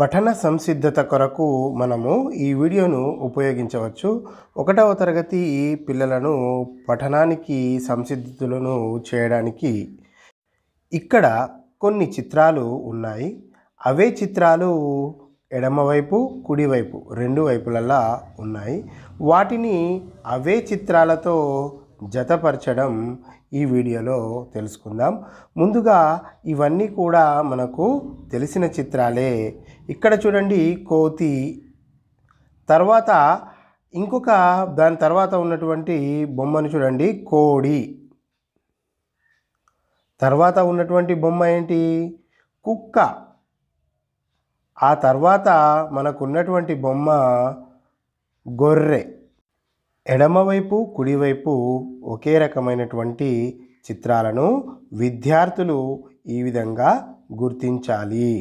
పఠన సంసిద్ధత కొరకు మనము ఈ వీడియోను ఉపయోగించవచ్చు ఒకటవ తరగతి పిల్లలను పఠనానికి సంసిద్ధతలను చేయడానికి ఇక్కడ కొన్ని చిత్రాలు ఉన్నాయి అవే చిత్రాలు ఎడమవైపు కుడివైపు రెండు వైపులలా ఉన్నాయి వాటిని అవే చిత్రాలతో జతపరచడం ఈ వీడియోలో తెలుసుకుందాం ముందుగా ఇవన్నీ కూడా మనకు తెలిసిన చిత్రాలే ఇక్కడ చూడండి కోతి తర్వాత ఇంకొక దాని తర్వాత ఉన్నటువంటి బొమ్మను చూడండి కోడి తర్వాత ఉన్నటువంటి బొమ్మ ఏంటి కుక్క ఆ తర్వాత మనకున్నటువంటి బొమ్మ గొర్రె ఎడమవైపు కుడివైపు ఒకే రకమైనటువంటి చిత్రాలను విద్యార్థులు ఈ విధంగా గుర్తించాలి